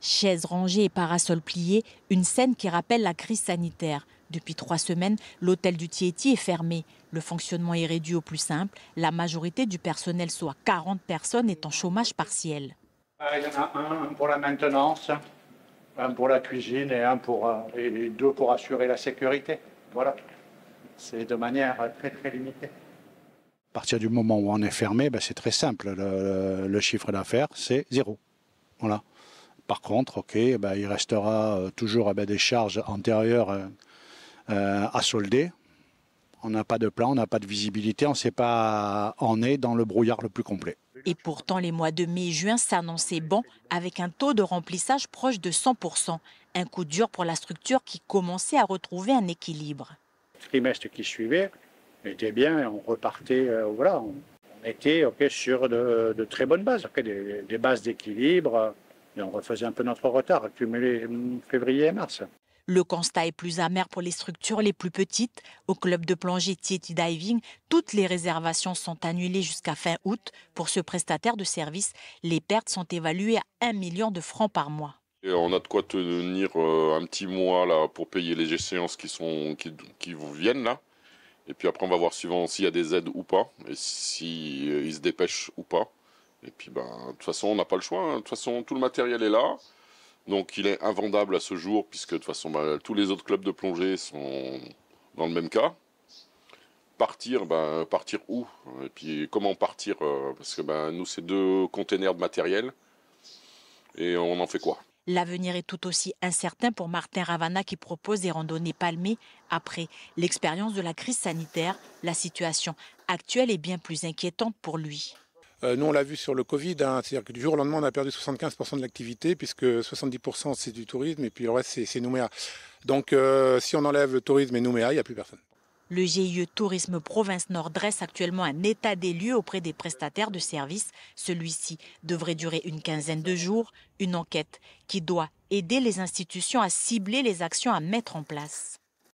Chaises rangées et parasols pliés, une scène qui rappelle la crise sanitaire. Depuis trois semaines, l'hôtel du Tieti est fermé. Le fonctionnement est réduit au plus simple. La majorité du personnel, soit 40 personnes, est en chômage partiel. Ah, il y en a un pour la maintenance, un pour la cuisine et, un pour, euh, deux pour assurer la sécurité. Voilà. C'est de manière très très limitée. À partir du moment où on est fermé, ben, c'est très simple. Le, le chiffre d'affaires, c'est zéro. Voilà. Par contre, ok, bah, il restera euh, toujours eh ben, des charges antérieures euh, euh, à solder. On n'a pas de plan, on n'a pas de visibilité, on sait pas, on est dans le brouillard le plus complet. Et pourtant, les mois de mai et juin s'annonçaient bons, avec un taux de remplissage proche de 100%. Un coup dur pour la structure qui commençait à retrouver un équilibre. Le trimestre qui suivait était bien, on repartait, voilà, on, était ok sur de, très bonnes bases, des, des bases d'équilibre. Et on refaisait un peu notre retard accumulé euh, février et mars. Le constat est plus amer pour les structures les plus petites. Au club de plongée Tieti Diving, toutes les réservations sont annulées jusqu'à fin août. Pour ce prestataire de service, les pertes sont évaluées à 1 million de francs par mois. Et on a de quoi tenir euh, un petit mois là pour payer les séances qui sont qui, vous viennent là. Et puis après on va voir suivant s'il y a des aides ou pas et s'ils euh, se dépêchent ou pas. Et puis, ben, de toute façon, on n'a pas le choix. Hein. De toute façon, tout le matériel est là. Donc, il est invendable à ce jour, puisque de toute façon, ben, tous les autres clubs de plongée sont dans le même cas. Partir, ben, partir où Et puis, comment partir euh, Parce que nous, c'est deux containers de matériel. Et on en fait quoi L'avenir est tout aussi incertain pour Martin Ravana qui propose des randonnées palmées après l'expérience de la crise sanitaire. La situation actuelle est bien plus inquiétante pour lui. Euh, nous, on l'a vu sur le Covid, hein, c'est-à-dire que du jour au lendemain, on a perdu 75% de l'activité, puisque 70% c'est du tourisme, et puis le reste, c'est Nouméa. Donc, euh, si on enlève le tourisme et Nouméa, il n'y a plus personne. Le GIE Tourisme Province Nord dresse actuellement un état des lieux auprès des prestataires de services. Celui-ci devrait durer une quinzaine de jours, une enquête qui doit aider les institutions à cibler les actions à mettre en place.